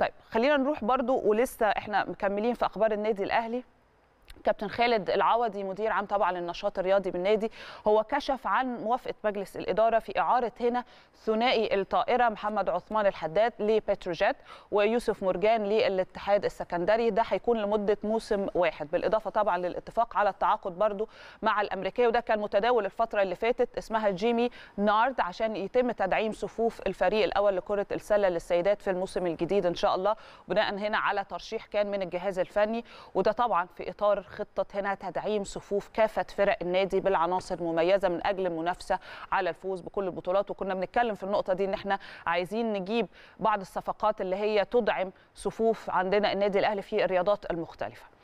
طيب خلينا نروح برضو ولسه احنا مكملين في اخبار النادي الاهلي كابتن خالد العوضي مدير عام طبعا للنشاط الرياضي بالنادي هو كشف عن موافقه مجلس الاداره في اعاره هنا ثنائي الطائره محمد عثمان الحداد لبتروجيت ويوسف مرجان للاتحاد السكندري ده هيكون لمده موسم واحد بالاضافه طبعا للاتفاق على التعاقد برضو مع الامريكيه وده كان متداول الفتره اللي فاتت اسمها جيمي نارد عشان يتم تدعيم صفوف الفريق الاول لكره السله للسيدات في الموسم الجديد ان شاء الله بناء هنا على ترشيح كان من الجهاز الفني وده طبعا في اطار خطة هنا تدعيم صفوف كافة فرق النادي بالعناصر المميزة من أجل المنافسة على الفوز بكل البطولات وكنا بنتكلم في النقطة دي إن إحنا عايزين نجيب بعض الصفقات اللي هي تدعم صفوف عندنا النادي الأهلي في الرياضات المختلفة